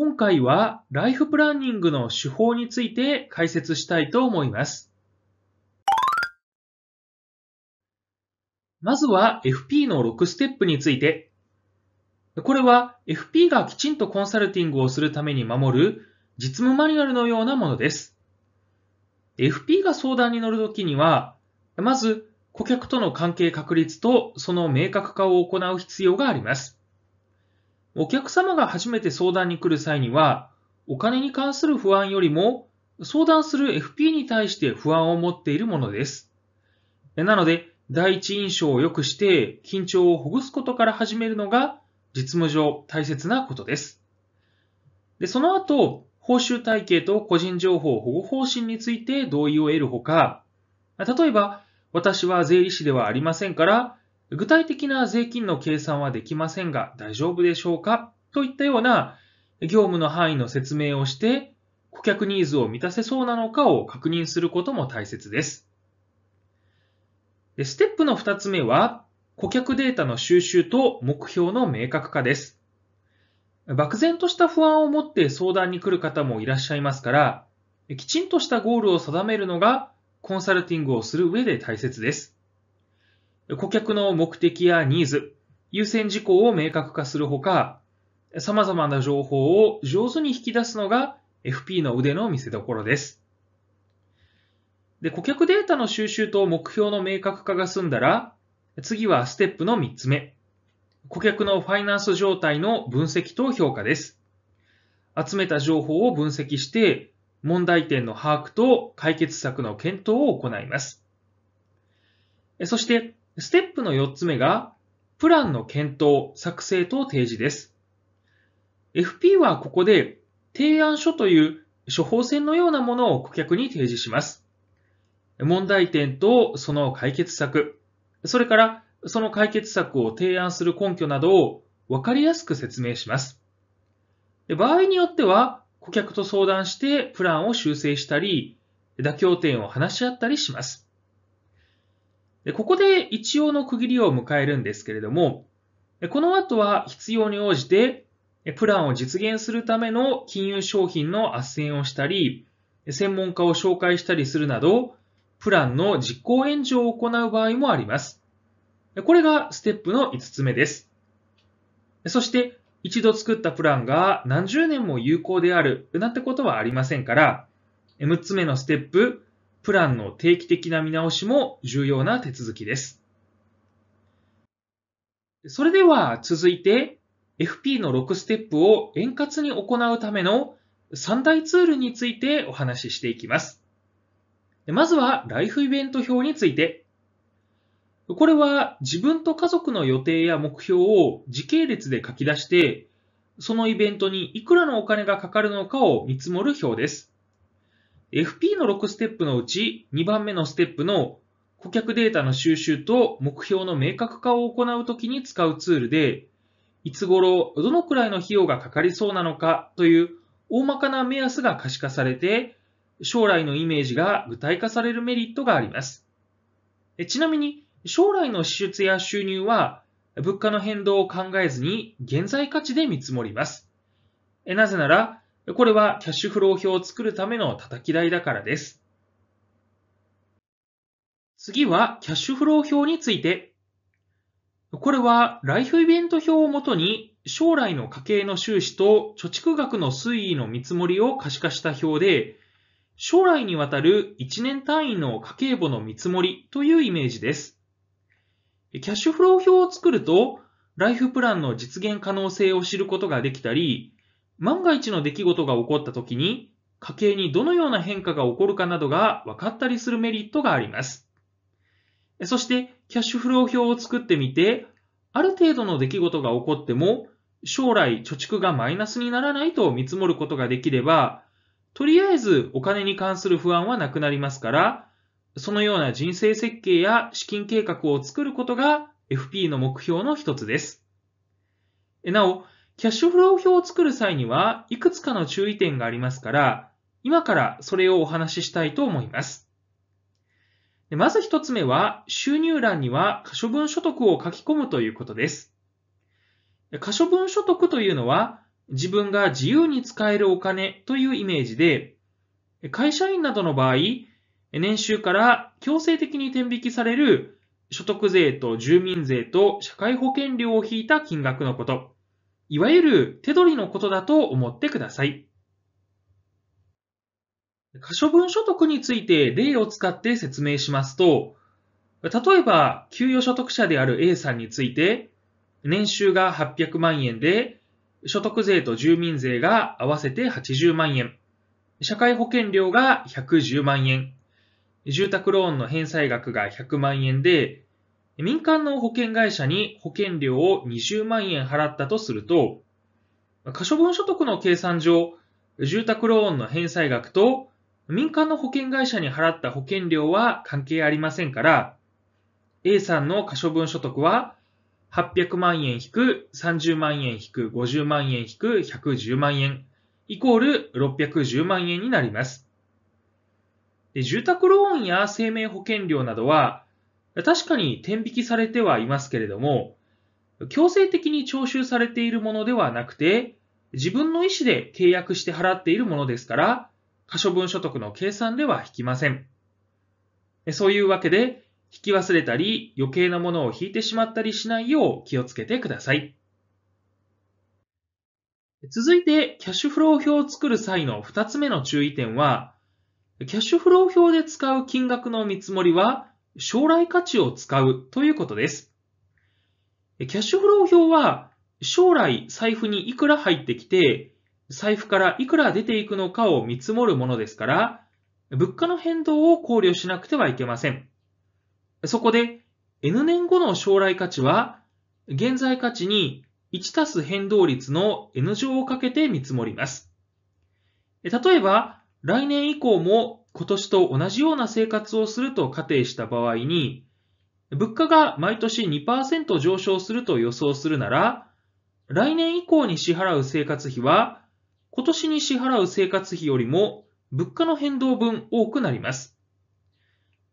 今回はライフプランニングの手法について解説したいと思います。まずは FP の6ステップについて。これは FP がきちんとコンサルティングをするために守る実務マニュアルのようなものです。FP が相談に乗るときには、まず顧客との関係確立とその明確化を行う必要があります。お客様が初めて相談に来る際には、お金に関する不安よりも、相談する FP に対して不安を持っているものです。なので、第一印象を良くして、緊張をほぐすことから始めるのが、実務上大切なことです。で、その後、報酬体系と個人情報保護方針について同意を得るほか、例えば、私は税理士ではありませんから、具体的な税金の計算はできませんが大丈夫でしょうかといったような業務の範囲の説明をして顧客ニーズを満たせそうなのかを確認することも大切です。でステップの2つ目は顧客データの収集と目標の明確化です。漠然とした不安を持って相談に来る方もいらっしゃいますから、きちんとしたゴールを定めるのがコンサルティングをする上で大切です。顧客の目的やニーズ、優先事項を明確化するほか、様々な情報を上手に引き出すのが FP の腕の見せ所です。で、顧客データの収集と目標の明確化が済んだら、次はステップの3つ目。顧客のファイナンス状態の分析と評価です。集めた情報を分析して、問題点の把握と解決策の検討を行います。そして、ステップの4つ目が、プランの検討、作成と提示です。FP はここで、提案書という処方箋のようなものを顧客に提示します。問題点とその解決策、それからその解決策を提案する根拠などを分かりやすく説明します。場合によっては、顧客と相談してプランを修正したり、妥協点を話し合ったりします。ここで一応の区切りを迎えるんですけれども、この後は必要に応じて、プランを実現するための金融商品の斡旋をしたり、専門家を紹介したりするなど、プランの実行援助を行う場合もあります。これがステップの5つ目です。そして、一度作ったプランが何十年も有効であるなんてことはありませんから、6つ目のステップ、プランの定期的な見直しも重要な手続きです。それでは続いて FP の6ステップを円滑に行うための3大ツールについてお話ししていきます。まずはライフイベント表について。これは自分と家族の予定や目標を時系列で書き出して、そのイベントにいくらのお金がかかるのかを見積もる表です。FP の6ステップのうち2番目のステップの顧客データの収集と目標の明確化を行うときに使うツールで、いつ頃、どのくらいの費用がかかりそうなのかという大まかな目安が可視化されて、将来のイメージが具体化されるメリットがあります。ちなみに、将来の支出や収入は、物価の変動を考えずに現在価値で見積もります。なぜなら、これはキャッシュフロー表を作るための叩き台だからです。次はキャッシュフロー表について。これはライフイベント表をもとに将来の家計の収支と貯蓄額の推移の見積もりを可視化した表で、将来にわたる1年単位の家計簿の見積もりというイメージです。キャッシュフロー表を作ると、ライフプランの実現可能性を知ることができたり、万が一の出来事が起こった時に、家計にどのような変化が起こるかなどが分かったりするメリットがあります。そして、キャッシュフロー表を作ってみて、ある程度の出来事が起こっても、将来貯蓄がマイナスにならないと見積もることができれば、とりあえずお金に関する不安はなくなりますから、そのような人生設計や資金計画を作ることが FP の目標の一つです。なお、キャッシュフロー表を作る際にはいくつかの注意点がありますから、今からそれをお話ししたいと思います。まず一つ目は、収入欄には可処分所得を書き込むということです。可処分所得というのは、自分が自由に使えるお金というイメージで、会社員などの場合、年収から強制的に転引きされる所得税と住民税と社会保険料を引いた金額のこと。いわゆる手取りのことだと思ってください。可処分所得について例を使って説明しますと、例えば、給与所得者である A さんについて、年収が800万円で、所得税と住民税が合わせて80万円、社会保険料が110万円、住宅ローンの返済額が100万円で、民間の保険会社に保険料を20万円払ったとすると、可処分所得の計算上、住宅ローンの返済額と民間の保険会社に払った保険料は関係ありませんから、A さんの可処分所得は800万円引く30万円引く50万円引く110万円イコール610万円になります。で住宅ローンや生命保険料などは確かに天引きされてはいますけれども、強制的に徴収されているものではなくて、自分の意思で契約して払っているものですから、可処分所得の計算では引きません。そういうわけで、引き忘れたり余計なものを引いてしまったりしないよう気をつけてください。続いて、キャッシュフロー表を作る際の2つ目の注意点は、キャッシュフロー表で使う金額の見積もりは、将来価値を使うということです。キャッシュフロー表は将来財布にいくら入ってきて、財布からいくら出ていくのかを見積もるものですから、物価の変動を考慮しなくてはいけません。そこで N 年後の将来価値は、現在価値に1たす変動率の N 乗をかけて見積もります。例えば、来年以降も今年と同じような生活をすると仮定した場合に、物価が毎年2%上昇すると予想するなら、来年以降に支払う生活費は、今年に支払う生活費よりも物価の変動分多くなります。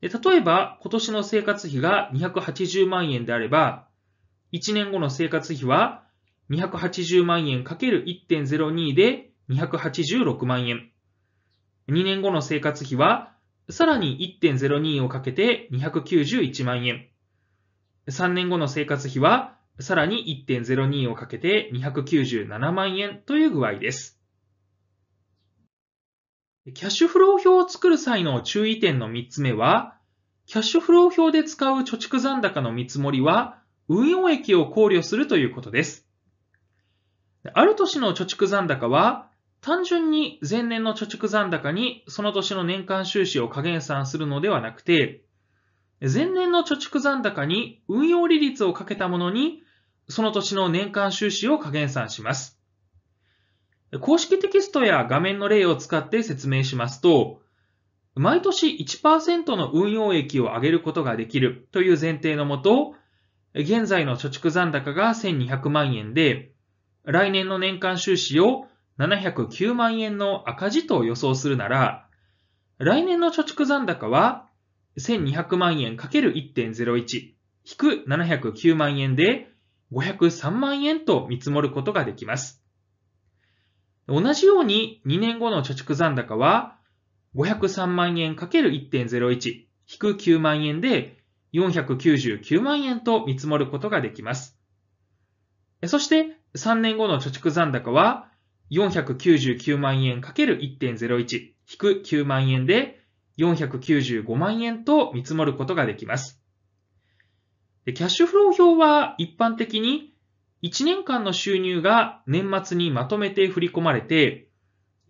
例えば、今年の生活費が280万円であれば、1年後の生活費は280万円 ×1.02 で286万円。2年後の生活費は、さらに1.02をかけて291万円。3年後の生活費は、さらに1.02をかけて297万円という具合です。キャッシュフロー表を作る際の注意点の3つ目は、キャッシュフロー表で使う貯蓄残高の見積もりは、運用益を考慮するということです。ある年の貯蓄残高は、単純に前年の貯蓄残高にその年の年間収支を加減算するのではなくて、前年の貯蓄残高に運用利率をかけたものに、その年の年間収支を加減算します。公式テキストや画面の例を使って説明しますと、毎年1%の運用益を上げることができるという前提のもと、現在の貯蓄残高が1200万円で、来年の年間収支を709万円の赤字と予想するなら、来年の貯蓄残高は1200万円 ×1.01 引く709万円で503万円と見積もることができます。同じように2年後の貯蓄残高は503万円 ×1.01 引く9万円で499万円と見積もることができます。そして3年後の貯蓄残高は499万円 ×1.01 引く9万円で495万円と見積もることができます。キャッシュフロー表は一般的に1年間の収入が年末にまとめて振り込まれて、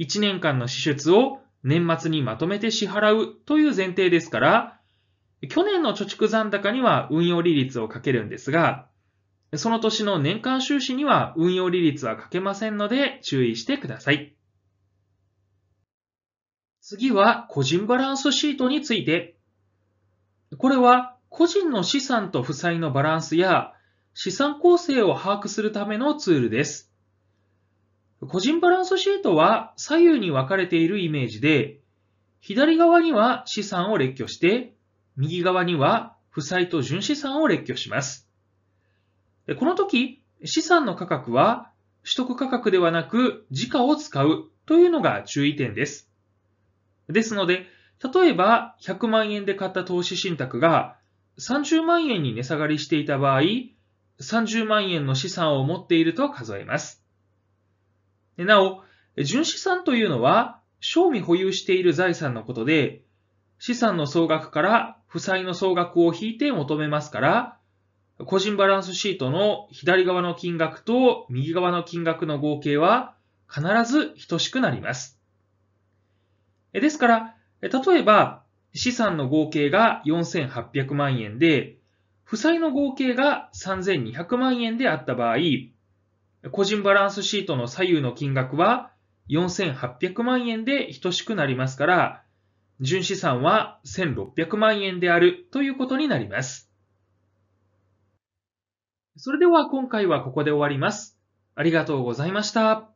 1年間の支出を年末にまとめて支払うという前提ですから、去年の貯蓄残高には運用利率をかけるんですが、その年の年間収支には運用利率は書けませんので注意してください。次は個人バランスシートについて。これは個人の資産と負債のバランスや資産構成を把握するためのツールです。個人バランスシートは左右に分かれているイメージで、左側には資産を列挙して、右側には負債と純資産を列挙します。でこの時、資産の価格は取得価格ではなく時価を使うというのが注意点です。ですので、例えば100万円で買った投資信託が30万円に値下がりしていた場合、30万円の資産を持っていると数えます。なお、純資産というのは、賞味保有している財産のことで、資産の総額から負債の総額を引いて求めますから、個人バランスシートの左側の金額と右側の金額の合計は必ず等しくなります。ですから、例えば資産の合計が4800万円で、負債の合計が3200万円であった場合、個人バランスシートの左右の金額は4800万円で等しくなりますから、純資産は1600万円であるということになります。それでは今回はここで終わります。ありがとうございました。